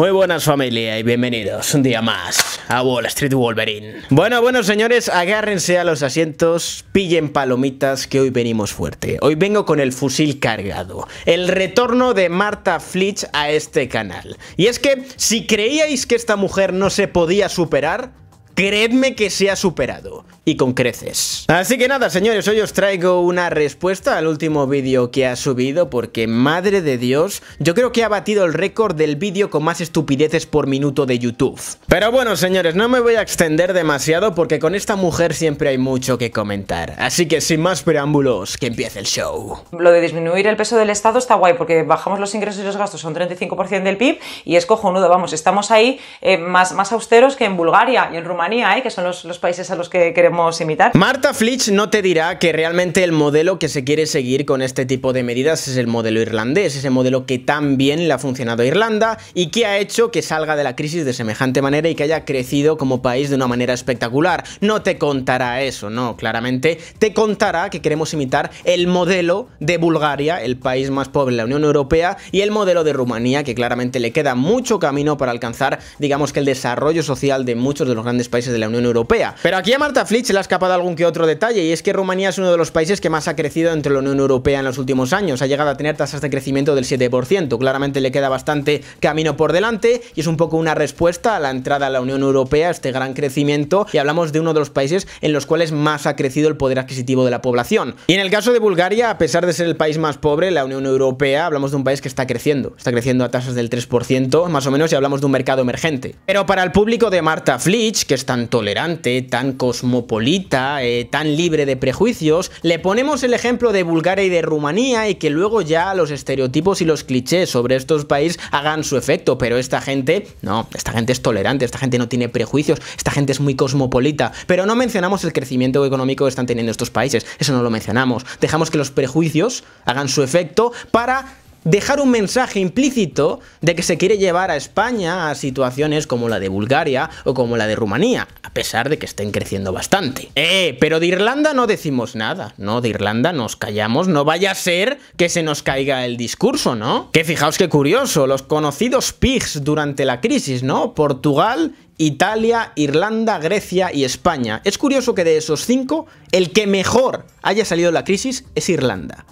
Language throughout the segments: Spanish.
Muy buenas familia y bienvenidos un día más a Wall Street Wolverine Bueno, bueno señores, agárrense a los asientos, pillen palomitas que hoy venimos fuerte Hoy vengo con el fusil cargado, el retorno de Marta Flitch a este canal Y es que si creíais que esta mujer no se podía superar, Creedme que se ha superado. Y con creces. Así que nada, señores, hoy os traigo una respuesta al último vídeo que ha subido porque, madre de Dios, yo creo que ha batido el récord del vídeo con más estupideces por minuto de YouTube. Pero bueno, señores, no me voy a extender demasiado porque con esta mujer siempre hay mucho que comentar. Así que sin más preámbulos, que empiece el show. Lo de disminuir el peso del Estado está guay porque bajamos los ingresos y los gastos son 35% del PIB y es cojonudo, vamos, estamos ahí eh, más, más austeros que en Bulgaria y en Rumanía hay que son los, países a los que queremos imitar. Marta Flitch no te dirá que realmente el modelo que se quiere seguir con este tipo de medidas es el modelo irlandés, ese modelo que también le ha funcionado a Irlanda y que ha hecho que salga de la crisis de semejante manera y que haya crecido como país de una manera espectacular. No te contará eso, no, claramente te contará que queremos imitar el modelo de Bulgaria, el país más pobre de la Unión Europea, y el modelo de Rumanía, que claramente le queda mucho camino para alcanzar, digamos que el desarrollo social de muchos de los grandes países de la Unión Europea. Pero aquí a Marta se le ha escapado algún que otro detalle, y es que Rumanía es uno de los países que más ha crecido entre la Unión Europea en los últimos años. Ha llegado a tener tasas de crecimiento del 7%. Claramente le queda bastante camino por delante, y es un poco una respuesta a la entrada a la Unión Europea, este gran crecimiento, y hablamos de uno de los países en los cuales más ha crecido el poder adquisitivo de la población. Y en el caso de Bulgaria, a pesar de ser el país más pobre, la Unión Europea, hablamos de un país que está creciendo. Está creciendo a tasas del 3%, más o menos, y hablamos de un mercado emergente. Pero para el público de Marta Flitch, que tan tolerante, tan cosmopolita, eh, tan libre de prejuicios, le ponemos el ejemplo de Bulgaria y de Rumanía y que luego ya los estereotipos y los clichés sobre estos países hagan su efecto, pero esta gente, no, esta gente es tolerante, esta gente no tiene prejuicios, esta gente es muy cosmopolita, pero no mencionamos el crecimiento económico que están teniendo estos países, eso no lo mencionamos, dejamos que los prejuicios hagan su efecto para dejar un mensaje implícito de que se quiere llevar a España a situaciones como la de Bulgaria o como la de Rumanía, a pesar de que estén creciendo bastante. Eh, pero de Irlanda no decimos nada, ¿no? De Irlanda nos callamos, no vaya a ser que se nos caiga el discurso, ¿no? Que fijaos qué curioso, los conocidos pigs durante la crisis, ¿no? Portugal Italia, Irlanda, Grecia y España. Es curioso que de esos cinco, el que mejor haya salido de la crisis es Irlanda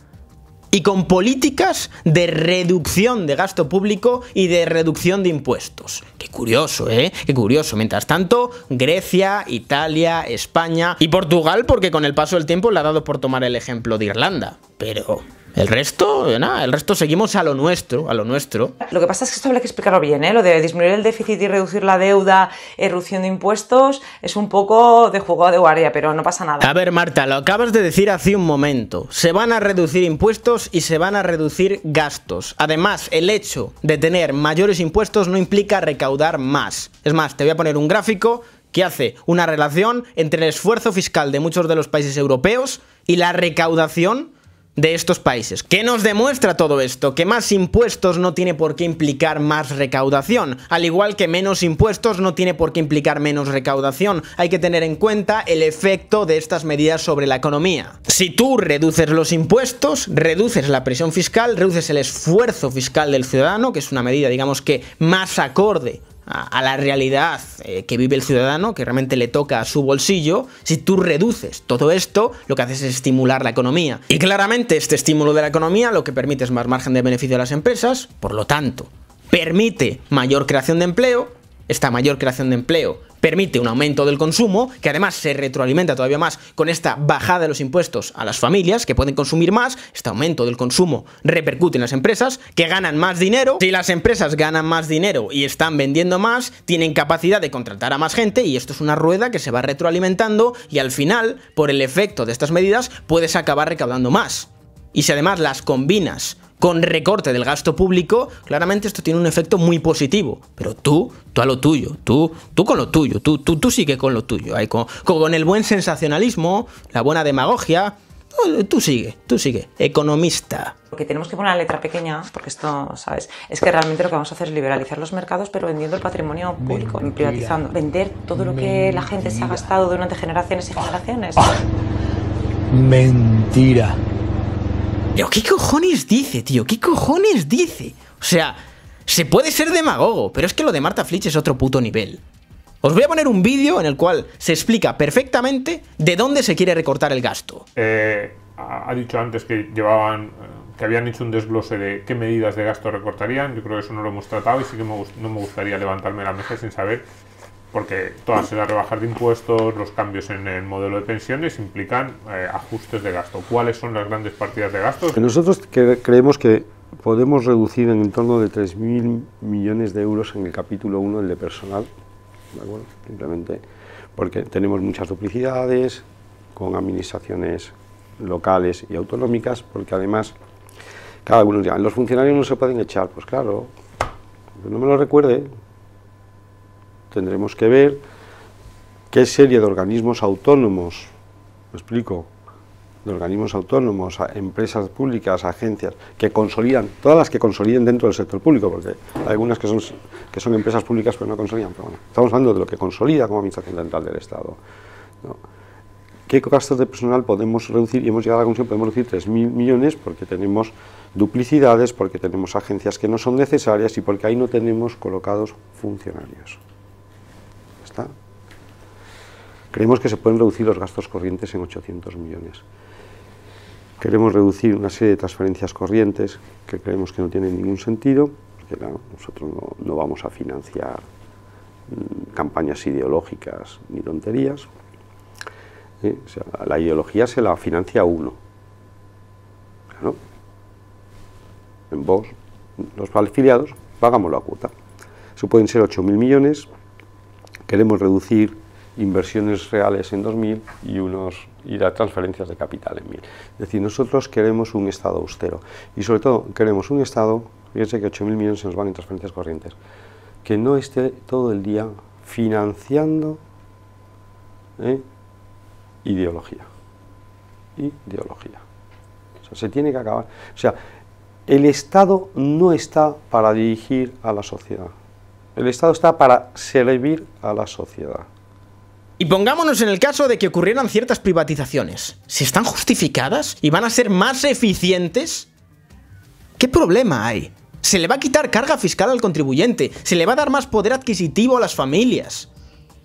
y con políticas de reducción de gasto público y de reducción de impuestos. Qué curioso, ¿eh? Qué curioso. Mientras tanto, Grecia, Italia, España y Portugal, porque con el paso del tiempo le ha dado por tomar el ejemplo de Irlanda. Pero el resto, nada, el resto seguimos a lo nuestro, a lo nuestro. Lo que pasa es que esto habría que explicarlo bien, ¿eh? Lo de disminuir el déficit y reducir la deuda, erupción de impuestos, es un poco de juego de guardia, pero no pasa nada. A ver, Marta, lo acabas de decir hace un momento. Se van a reducir impuestos y se van a reducir gastos. Además, el hecho de tener mayores impuestos no implica recaudar más. Es más, te voy a poner un gráfico que hace una relación entre el esfuerzo fiscal de muchos de los países europeos y la recaudación de estos países. ¿Qué nos demuestra todo esto? Que más impuestos no tiene por qué implicar más recaudación, al igual que menos impuestos no tiene por qué implicar menos recaudación. Hay que tener en cuenta el efecto de estas medidas sobre la economía. Si tú reduces los impuestos, reduces la presión fiscal, reduces el esfuerzo fiscal del ciudadano, que es una medida, digamos que, más acorde a, la realidad eh, que vive el ciudadano, que realmente le toca a su bolsillo, si tú reduces todo esto, lo que haces es estimular la economía. Y claramente este estímulo de la economía lo que permite es más margen de beneficio a las empresas, por lo tanto, permite mayor creación de empleo, esta mayor creación de empleo permite un aumento del consumo, que además se retroalimenta todavía más con esta bajada de los impuestos a las familias, que pueden consumir más, este aumento del consumo repercute en las empresas, que ganan más dinero, si las empresas ganan más dinero y están vendiendo más, tienen capacidad de contratar a más gente y esto es una rueda que se va retroalimentando y al final, por el efecto de estas medidas, puedes acabar recaudando más. Y si además las combinas con recorte del gasto público, claramente esto tiene un efecto muy positivo. Pero tú, tú a lo tuyo, tú, tú con lo tuyo, tú, tú, tú sigue con lo tuyo. Ahí con, con el buen sensacionalismo, la buena demagogia, eh, tú sigue, tú sigue, economista. Porque tenemos que poner la letra pequeña, porque esto, ¿sabes? Es que realmente lo que vamos a hacer es liberalizar los mercados, pero vendiendo el patrimonio público, privatizando. Vender todo lo que la gente se ha gastado durante generaciones y generaciones. Mentira. Pero ¿qué cojones dice, tío? ¿Qué cojones dice? O sea, se puede ser demagogo, pero es que lo de Marta Flitch es otro puto nivel. Os voy a poner un vídeo en el cual se explica perfectamente de dónde se quiere recortar el gasto. Eh, ha dicho antes que llevaban eh, que habían hecho un desglose de qué medidas de gasto recortarían. Yo creo que eso no lo hemos tratado y sí que no me gustaría levantarme la mesa sin saber porque todas las rebajas de impuestos, los cambios en el modelo de pensiones implican eh, ajustes de gasto. ¿Cuáles son las grandes partidas de gastos? Nosotros creemos que podemos reducir en torno de 3.000 millones de euros en el capítulo 1, el de personal, simplemente porque tenemos muchas duplicidades con administraciones locales y autonómicas, porque además cada uno ya los funcionarios no se pueden echar, pues claro, no me lo recuerde, tendremos que ver qué serie de organismos autónomos, me explico, de organismos autónomos, empresas públicas, agencias, que consolidan, todas las que consoliden dentro del sector público, porque hay algunas que son, que son empresas públicas pero no consolidan, pero bueno, estamos hablando de lo que consolida como Administración Central del Estado. ¿Qué gastos de personal podemos reducir? Y hemos llegado a la conclusión, podemos reducir 3.000 millones porque tenemos duplicidades, porque tenemos agencias que no son necesarias y porque ahí no tenemos colocados funcionarios creemos que se pueden reducir los gastos corrientes en 800 millones. Queremos reducir una serie de transferencias corrientes que creemos que no tienen ningún sentido, porque nosotros no, vamos a financiar mm, campañas ideológicas ni tonterías. Eh, la ideología se la financia uno. En vos, los afiliados, pagamos la cuota. Eso pueden ser 8.000 millones, queremos reducir inversiones reales en 2.000 y, unos, y las transferencias de capital en 1.000. Es decir, nosotros queremos un Estado austero y sobre todo queremos un Estado, fíjense que 8.000 millones se nos van en transferencias corrientes, que no esté todo el día financiando ¿eh? ideología. Ideología. O sea, se tiene que acabar. O sea, el Estado no está para dirigir a la sociedad. El Estado está para servir a la sociedad. Y pongámonos en el caso de que ocurrieran ciertas privatizaciones. Si están justificadas y van a ser más eficientes, ¿qué problema hay? Se le va a quitar carga fiscal al contribuyente, se le va a dar más poder adquisitivo a las familias.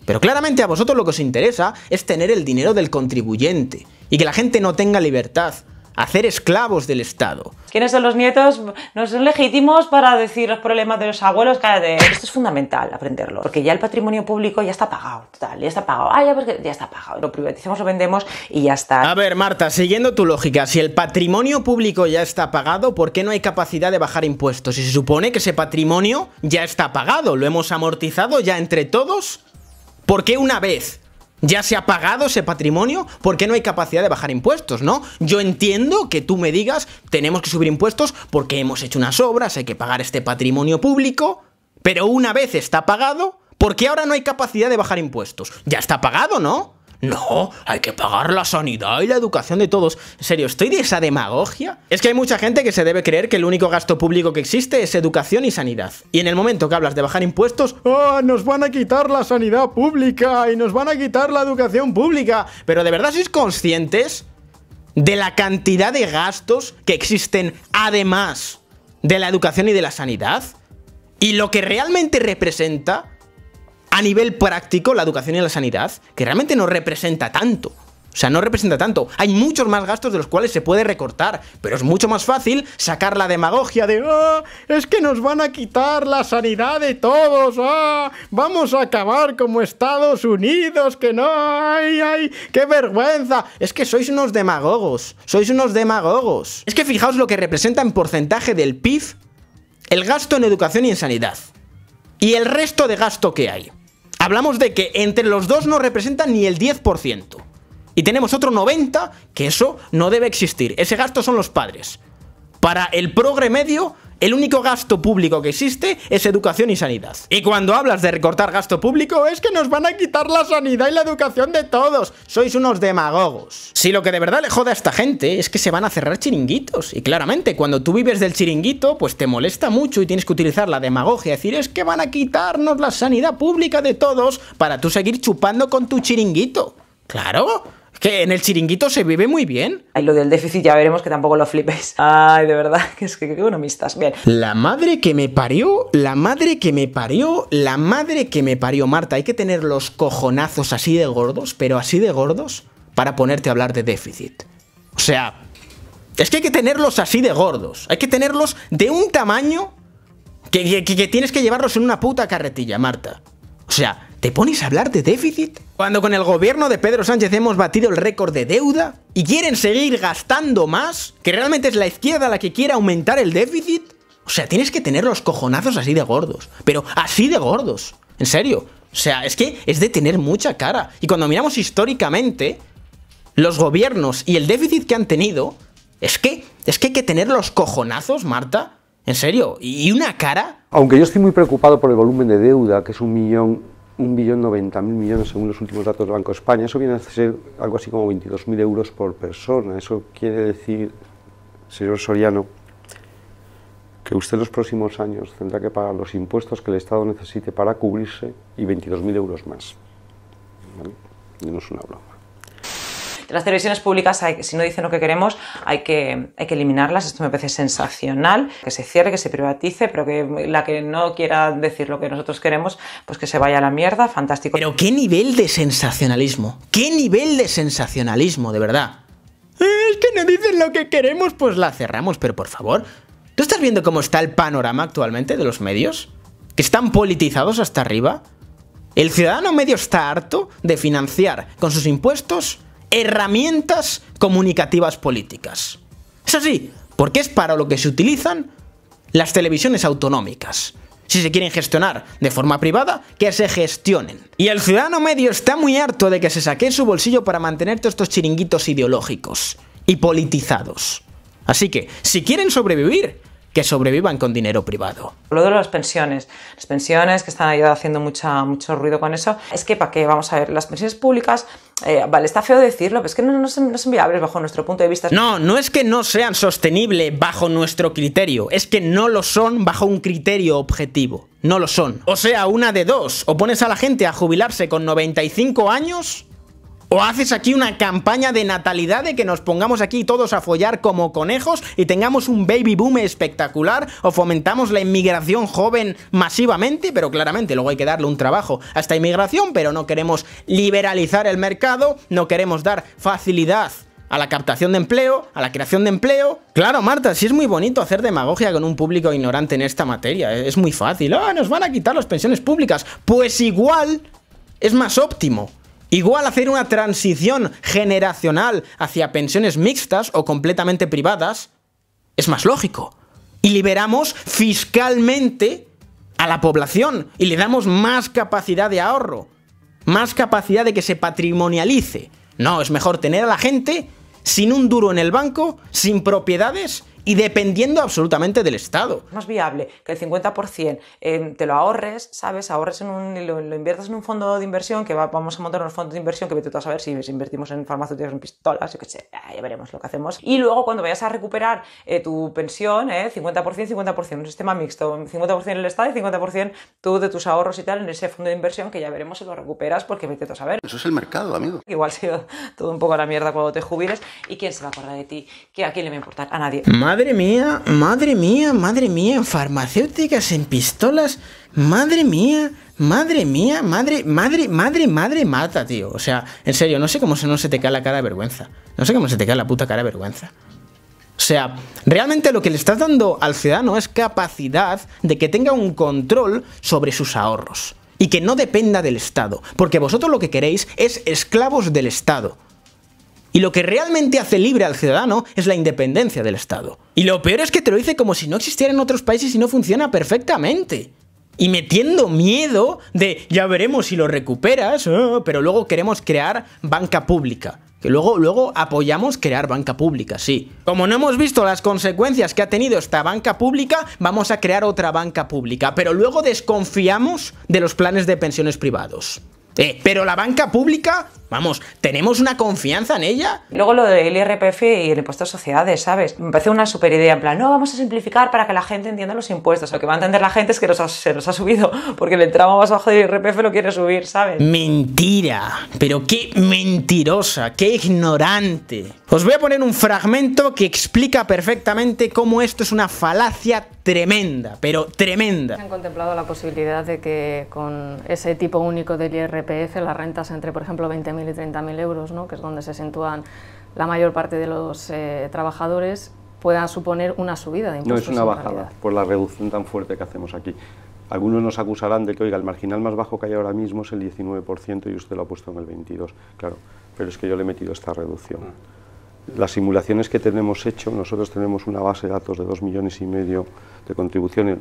Pero claramente a vosotros lo que os interesa es tener el dinero del contribuyente y que la gente no tenga libertad, hacer esclavos del Estado. ¿Quiénes son los nietos? No son legítimos para decir los problemas de los abuelos. Cállate. Esto es fundamental aprenderlo, porque ya el patrimonio público ya está pagado, total, ya está pagado. Ah, ya, porque ya está pagado. Lo privatizamos, lo vendemos y ya está. A ver, Marta, siguiendo tu lógica, si el patrimonio público ya está pagado, ¿por qué no hay capacidad de bajar impuestos? Si se supone que ese patrimonio ya está pagado, lo hemos amortizado ya entre todos, ¿por qué una vez ya se ha pagado ese patrimonio, ¿por qué no hay capacidad de bajar impuestos, no? Yo entiendo que tú me digas, tenemos que subir impuestos porque hemos hecho unas obras, hay que pagar este patrimonio público, pero una vez está pagado, ¿por qué ahora no hay capacidad de bajar impuestos? Ya está pagado, ¿no? No, hay que pagar la sanidad y la educación de todos. En serio, ¿estoy de esa demagogia? Es que hay mucha gente que se debe creer que el único gasto público que existe es educación y sanidad. Y en el momento que hablas de bajar impuestos, Oh, nos van a quitar la sanidad pública y nos van a quitar la educación pública. Pero ¿de verdad sois conscientes de la cantidad de gastos que existen además de la educación y de la sanidad? Y lo que realmente representa a nivel práctico la educación y la sanidad, que realmente no representa tanto. O sea, no representa tanto. Hay muchos más gastos de los cuales se puede recortar, pero es mucho más fácil sacar la demagogia de ah, es que nos van a quitar la sanidad de todos, ah, vamos a acabar como Estados Unidos, que no, ay, ay, qué vergüenza. Es que sois unos demagogos, sois unos demagogos. Es que fijaos lo que representa en porcentaje del PIB el gasto en educación y en sanidad. Y el resto de gasto que hay hablamos de que entre los dos no representa ni el 10%. Y tenemos otro 90, que eso no debe existir. Ese gasto son los padres. Para el progre medio, el único gasto público que existe es educación y sanidad. Y cuando hablas de recortar gasto público es que nos van a quitar la sanidad y la educación de todos. Sois unos demagogos. Si lo que de verdad le jode a esta gente es que se van a cerrar chiringuitos. Y claramente, cuando tú vives del chiringuito, pues te molesta mucho y tienes que utilizar la demagogia. Es decir, es que van a quitarnos la sanidad pública de todos para tú seguir chupando con tu chiringuito. Claro que en el chiringuito se vive muy bien. Ay, lo del déficit ya veremos que tampoco lo flipes. Ay, de verdad, que es que qué economistas. Bien. La madre que me parió, la madre que me parió, la madre que me parió, Marta. Hay que tener los cojonazos así de gordos, pero así de gordos, para ponerte a hablar de déficit. O sea, es que hay que tenerlos así de gordos. Hay que tenerlos de un tamaño que, que, tienes que llevarlos en una puta carretilla, Marta. O sea, ¿Te pones a hablar de déficit? Cuando con el gobierno de Pedro Sánchez hemos batido el récord de deuda y quieren seguir gastando más, que realmente es la izquierda la que quiere aumentar el déficit. O sea, tienes que tener los cojonazos así de gordos, pero así de gordos, en serio. O sea, es que es de tener mucha cara. Y cuando miramos históricamente, los gobiernos y el déficit que han tenido, es que, es que hay que tener los cojonazos, Marta. En serio, y una cara. Aunque yo estoy muy preocupado por el volumen de deuda, que es un millón un billón mil millones según los últimos datos del Banco de España. Eso viene a ser algo así como 22.000 euros por persona. Eso quiere decir, señor Soriano, que usted en los próximos años tendrá que pagar los impuestos que el Estado necesite para cubrirse y 22.000 euros más. ¿Vale? no es una broma. Las televisiones públicas, si no dicen lo que queremos, hay que, hay que eliminarlas. Esto me parece sensacional, que se cierre, que se privatice, pero que la que no quiera decir lo que nosotros queremos, pues que se vaya a la mierda, fantástico. Pero qué nivel de sensacionalismo, qué nivel de sensacionalismo, de verdad. Eh, es que no dicen lo que queremos, pues la cerramos, pero por favor, ¿tú estás viendo cómo está el panorama actualmente de los medios? ¿Que están politizados hasta arriba? ¿El ciudadano medio está harto de financiar con sus impuestos herramientas comunicativas políticas. Es así, porque es para lo que se utilizan las televisiones autonómicas. Si se quieren gestionar de forma privada, que se gestionen. Y el ciudadano medio está muy harto de que se saque su bolsillo para mantener todos estos chiringuitos ideológicos y politizados. Así que, si quieren sobrevivir, que sobrevivan con dinero privado. Lo de las pensiones, las pensiones que están haciendo mucha, mucho ruido con eso, es que para qué, vamos a ver, las pensiones públicas, eh, vale, está feo decirlo, pero es que no, son, no son viables bajo nuestro punto de vista. No, no es que no sean sostenibles bajo nuestro criterio, es que no lo son bajo un criterio objetivo. No lo son. O sea, una de dos. O pones a la gente a jubilarse con 95 años ¿O haces aquí una campaña de natalidad de que nos pongamos aquí todos a follar como conejos y tengamos un baby boom espectacular? ¿O fomentamos la inmigración joven masivamente? Pero claramente luego hay que darle un trabajo a esta inmigración, pero no queremos liberalizar el mercado, no queremos dar facilidad a la captación de empleo, a la creación de empleo. Claro, Marta, sí es muy bonito hacer demagogia con un público ignorante en esta materia. Eh, es muy fácil. Ah, nos van a quitar las pensiones públicas. Pues igual es más óptimo Igual hacer una transición generacional hacia pensiones mixtas o completamente privadas es más lógico. Y liberamos fiscalmente a la población y le damos más capacidad de ahorro, más capacidad de que se patrimonialice. No, es mejor tener a la gente sin un duro en el banco, sin propiedades y dependiendo absolutamente del Estado. Es más viable que el 50% em, te lo ahorres, ¿sabes? Ahorres en un, lo, inviertas en un fondo de inversión que vamos a montar unos fondos de inversión que vete tú a saber si, invertimos en farmacéuticas, en pistolas, así que ah, ya veremos lo que hacemos. Y luego cuando vayas a recuperar eh, tu pensión, 50%, eh, 50%, un sistema mixto, 50% el Estado y 50% tú de tus ahorros y tal en ese fondo de inversión que ya veremos si lo recuperas porque vete tú a saber. Eso es el mercado, amigo. Igual ha sido todo un poco a la mierda cuando te jubiles y quién se va a acordar de ti, que a quién le va a importar, a nadie. Madre mía, madre mía, madre mía, en farmacéuticas en pistolas, madre mía, madre mía, madre, madre, madre, madre mata, tío. O sea, en serio, no sé cómo se, no se te cae la cara de vergüenza. No sé cómo se te cae la puta cara de vergüenza. O sea, realmente lo que le estás dando al ciudadano es capacidad de que tenga un control sobre sus ahorros y que no dependa del Estado, porque vosotros lo que queréis es esclavos del Estado. Y lo que realmente hace libre al ciudadano es la independencia del Estado. Y lo peor es que te lo dice como si no existiera en otros países y no funciona perfectamente. Y metiendo miedo de ya veremos si lo recuperas, pero luego queremos crear banca pública. Que luego, luego apoyamos crear banca pública, sí. Como no hemos visto las consecuencias que ha tenido esta banca pública, vamos a crear otra banca pública, pero luego desconfiamos de los planes de pensiones privados. Eh, pero la banca pública, vamos, ¿tenemos una confianza en ella? Luego lo del IRPF y el impuesto a sociedades, ¿sabes? Me parece una super idea, en plan, no, vamos a simplificar para que la gente entienda los impuestos. Lo que va a entender la gente es que se los ha subido, porque el tramo más bajo del IRPF lo quiere subir, ¿sabes? Mentira, pero qué mentirosa, qué ignorante. Os voy a poner un fragmento que explica perfectamente cómo esto es una falacia tremenda, pero tremenda. ¿Han contemplado la posibilidad de que con ese tipo único del IRPF las rentas entre, por ejemplo, 20.000 y 30.000 euros, ¿no? que es donde se sentúan la mayor parte de los eh, trabajadores, puedan suponer una subida de impuestos? No, es una bajada por la reducción tan fuerte que hacemos aquí. Algunos nos acusarán de que, oiga, el marginal más bajo que hay ahora mismo es el 19% y usted lo ha puesto en el 22%. Claro, pero es que yo le he metido esta reducción. Ah las simulaciones que tenemos hecho, nosotros tenemos una base de datos de 2 millones y medio de contribuciones,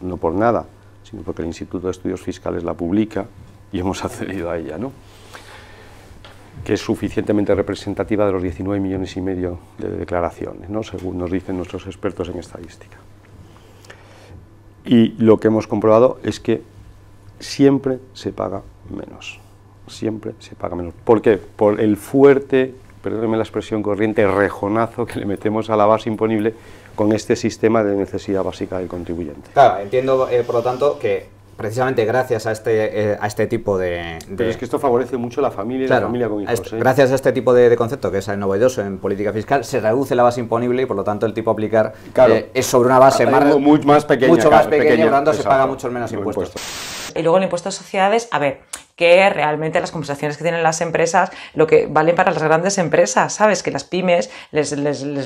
no por nada, sino porque el Instituto de Estudios Fiscales la publica y hemos accedido a ella, ¿no? que es suficientemente representativa de los 19 millones y medio de declaraciones, ¿no? según nos dicen nuestros expertos en estadística. Y lo que hemos comprobado es que siempre se paga menos, siempre se paga menos. ¿Por qué? Por el fuerte perdóneme la expresión corriente, rejonazo que le metemos a la base imponible con este sistema de necesidad básica del contribuyente. Claro, entiendo, eh, por lo tanto, que precisamente gracias a este, eh, a este tipo de, Pero es que esto favorece mucho la familia y la familia con hijos. Este, ¿eh? Gracias a este tipo de, concepto, que es el novedoso en política fiscal, se reduce la base imponible y por lo tanto el tipo a aplicar es sobre una base más, más pequeña. Mucho más pequeño pequeña, se paga mucho menos impuestos. Y luego el impuesto a sociedades, a ver, que realmente las conversaciones que tienen las empresas, lo que valen para las grandes empresas, ¿sabes? Que las pymes les,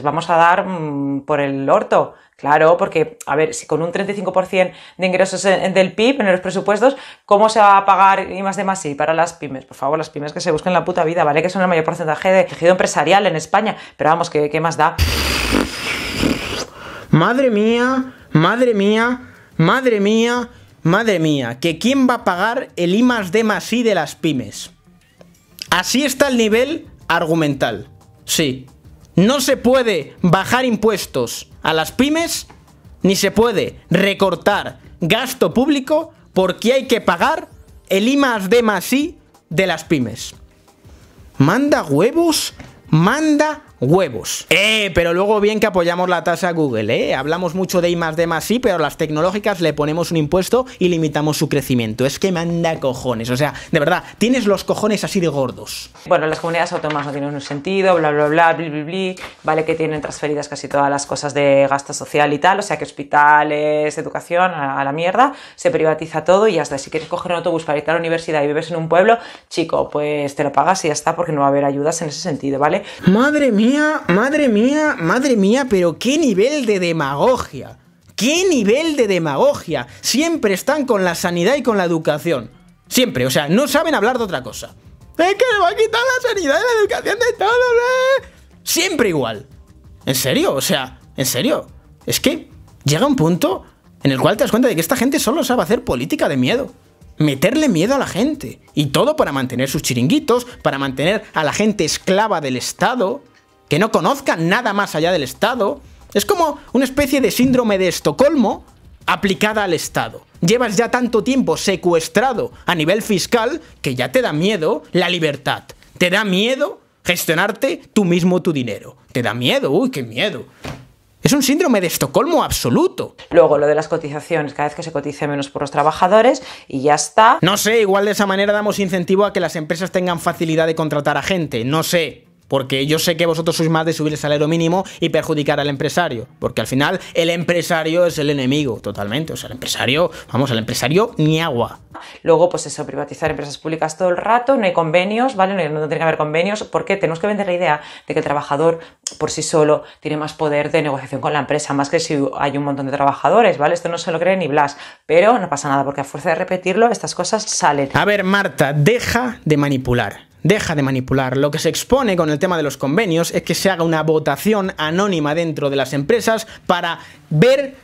vamos a dar mm, por el orto. Claro, porque, a ver, si con un 35% de ingresos del PIB en los presupuestos, ¿cómo se va a pagar y más de más y para las pymes? Por favor, las pymes que se busquen la puta vida, ¿vale? Que son el mayor porcentaje de tejido empresarial en España, pero vamos, ¿qué, qué más da? Madre mía, madre mía, madre mía. Madre mía, que quién va a pagar el I más D más I de las pymes. Así está el nivel argumental. Sí. No se puede bajar impuestos a las pymes, ni se puede recortar gasto público porque hay que pagar el I más D más I de las pymes. Manda huevos, manda huevos. Eh, pero luego bien que apoyamos la tasa Google, eh. Hablamos mucho de I más de más sí, pero las tecnológicas le ponemos un impuesto y limitamos su crecimiento. Es que manda cojones. O sea, de verdad, tienes los cojones así de gordos. Bueno, las comunidades autónomas no tienen un sentido, bla, bla, bla, Vale que tienen transferidas casi todas las cosas de gasto social y tal, o sea que hospitales, educación, a, la mierda, se privatiza todo y hasta si quieres coger un autobús para ir a la universidad y vives en un pueblo, chico, pues te lo pagas y ya está porque no va a haber ayudas en ese sentido, ¿vale? Madre mía mía, madre mía, madre mía, pero qué nivel de demagogia. ¿Qué nivel de demagogia? Siempre están con la sanidad y con la educación. Siempre, o sea, no saben hablar de otra cosa. Es que le va a quitar la sanidad y la educación de todos, ¿eh? Siempre igual. ¿En serio? O sea, ¿en serio? Es que llega un punto en el cual te das cuenta de que esta gente solo sabe hacer política de miedo. Meterle miedo a la gente. Y todo para mantener sus chiringuitos, para mantener a la gente esclava del Estado que no conozcan nada más allá del Estado. Es como una especie de síndrome de Estocolmo aplicada al Estado. Llevas ya tanto tiempo secuestrado a nivel fiscal que ya te da miedo la libertad. Te da miedo gestionarte tú mismo tu dinero. Te da miedo, uy, qué miedo. Es un síndrome de Estocolmo absoluto. Luego, lo de las cotizaciones, cada vez que se cotice menos por los trabajadores y ya está. No sé, igual de esa manera damos incentivo a que las empresas tengan facilidad de contratar a gente, no sé. Porque yo sé que vosotros sois más de subir el salario mínimo y perjudicar al empresario. Porque al final el empresario es el enemigo, totalmente. O sea, el empresario, vamos, el empresario ni agua. Luego, pues eso, privatizar empresas públicas todo el rato, no hay convenios, ¿vale? No, tiene que haber convenios. porque Tenemos que vender la idea de que el trabajador por sí solo tiene más poder de negociación con la empresa, más que si hay un montón de trabajadores, ¿vale? Esto no se lo cree ni Blas, pero no pasa nada, porque a fuerza de repetirlo, estas cosas salen. A ver, Marta, deja de manipular deja de manipular. Lo que se expone con el tema de los convenios es que se haga una votación anónima dentro de las empresas para ver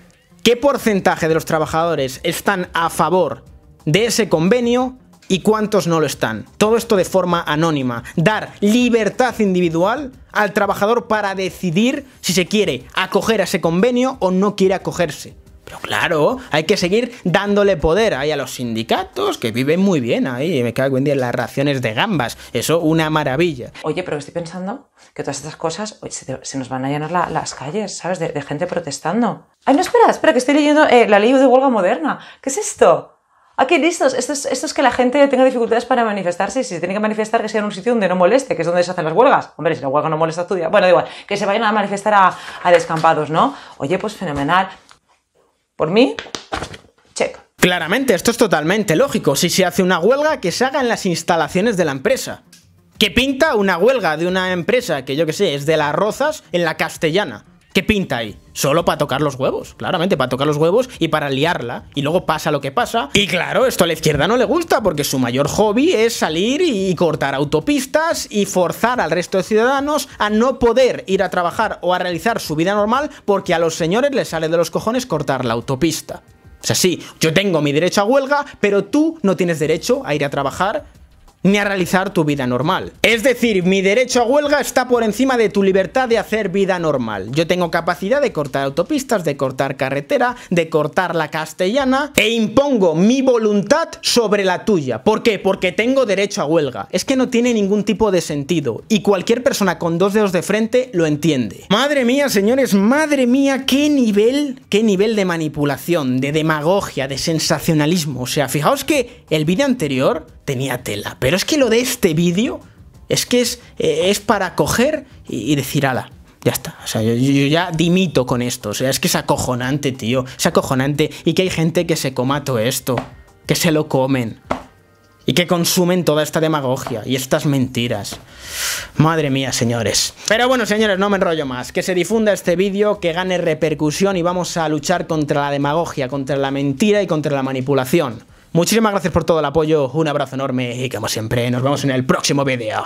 qué porcentaje de los trabajadores están a favor de ese convenio y cuántos no lo están. Todo esto de forma anónima. Dar libertad individual al trabajador para decidir si se quiere acoger a ese convenio o no quiere acogerse. Pero claro, hay que seguir dándole poder ahí a los sindicatos, que viven muy bien ahí, me cago en día las raciones de gambas, eso una maravilla. Oye, pero estoy pensando que todas estas cosas se, nos van a llenar las calles, ¿sabes? De, gente protestando. Ay, no, esperas! espera, que estoy leyendo eh, la ley de huelga moderna. ¿Qué es esto? Aquí listos, esto es, esto es, que la gente tenga dificultades para manifestarse y si se tiene que manifestar que sea en un sitio donde no moleste, que es donde se hacen las huelgas. Hombre, si la huelga no molesta a tu día, bueno, da igual, que se vayan a manifestar a descampados, ¿no? Oye, pues fenomenal. Por mí, check. Claramente, esto es totalmente lógico. Si se hace una huelga, que se haga en las instalaciones de la empresa. ¿Qué pinta una huelga de una empresa que yo que sé, es de las Rozas en la Castellana? ¿Qué pinta ahí? Solo para tocar los huevos, claramente, para tocar los huevos y para liarla. Y luego pasa lo que pasa. Y claro, esto a la izquierda no le gusta porque su mayor hobby es salir y cortar autopistas y forzar al resto de ciudadanos a no poder ir a trabajar o a realizar su vida normal porque a los señores les sale de los cojones cortar la autopista. O sea, sí, yo tengo mi derecho a huelga, pero tú no tienes derecho a ir a trabajar ni a realizar tu vida normal. Es decir, mi derecho a huelga está por encima de tu libertad de hacer vida normal. Yo tengo capacidad de cortar autopistas, de cortar carretera, de cortar la castellana e impongo mi voluntad sobre la tuya. ¿Por qué? Porque tengo derecho a huelga. Es que no tiene ningún tipo de sentido y cualquier persona con dos dedos de frente lo entiende. Madre mía, señores, madre mía, qué nivel, qué nivel de manipulación, de demagogia, de sensacionalismo. O sea, fijaos que el vídeo anterior tenía tela. Pero es que lo de este vídeo es que es, eh, para coger y, decir, ala, ya está. O sea, yo, yo, ya dimito con esto. O sea, es que es acojonante, tío. Es acojonante. Y que hay gente que se coma todo esto. Que se lo comen. Y que consumen toda esta demagogia y estas mentiras. Madre mía, señores. Pero bueno, señores, no me enrollo más. Que se difunda este vídeo, que gane repercusión y vamos a luchar contra la demagogia, contra la mentira y contra la manipulación. Muchísimas gracias por todo el apoyo, un abrazo enorme y como siempre nos vemos en el próximo vídeo.